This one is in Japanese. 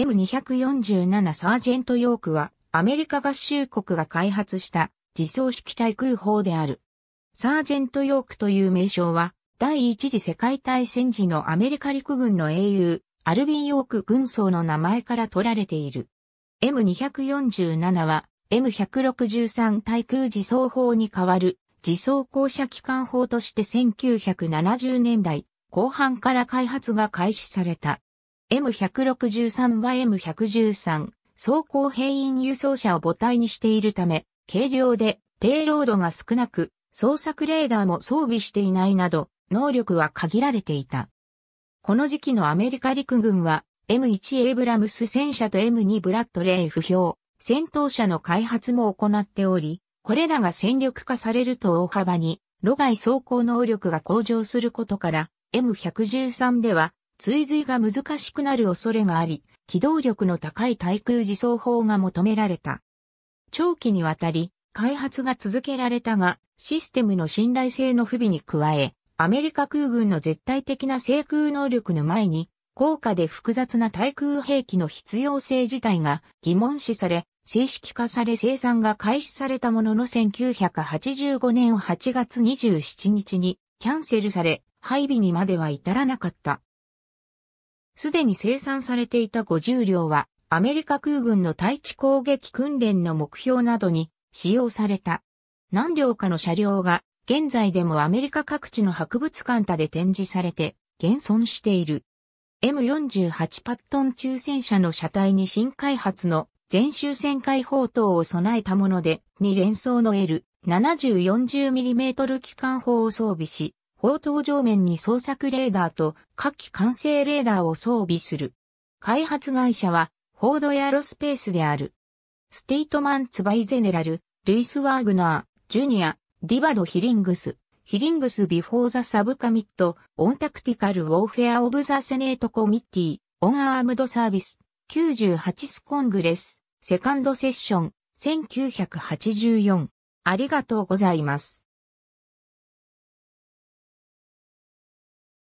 M247 サージェントヨークはアメリカ合衆国が開発した自走式対空砲である。サージェントヨークという名称は第一次世界大戦時のアメリカ陸軍の英雄、アルビンヨーク軍曹の名前から取られている。M247 は M163 対空自走砲に代わる自走降車機関砲として1970年代後半から開発が開始された。M163 は M113 走行兵員輸送車を母体にしているため、軽量でペイロードが少なく、捜索レーダーも装備していないなど、能力は限られていた。この時期のアメリカ陸軍は、M1 エイブラムス戦車と M2 ブラッドレイ不評、戦闘車の開発も行っており、これらが戦力化されると大幅に、路外走行能力が向上することから、M113 では追随が難しくなる恐れがあり、機動力の高い対空自走砲が求められた。長期にわたり、開発が続けられたが、システムの信頼性の不備に加え、アメリカ空軍の絶対的な制空能力の前に、高価で複雑な対空兵器の必要性自体が疑問視され、正式化され生産が開始されたものの1985年8月27日にキャンセルされ、配備にまでは至らなかった。すでに生産されていた50両は、アメリカ空軍の対地攻撃訓練の目標などに使用された。何両かの車両が現在でもアメリカ各地の博物館他で展示されて現存している。M48 パットン中戦車の車体に新開発の全周旋回砲塔を備えたもので、2連装の l 7 0 4 0 m m 機関砲を装備し、砲塔上面に捜索レーダーと火器管制レーダーを装備する。開発会社は、フォードエアロスペースである。ステイトマンツバイゼネラル、ルイス・ワーグナー、ジュニア、ディバド・ヒリングス、ヒリングス・ビフォー・ザ・サブカミット、オンタクティカル・ウォーフェア・オブ・ザ・セネート・コミッティ、オン・アームド・サービス、98スコングレス、セカンドセッション、1984。ありがとうございます。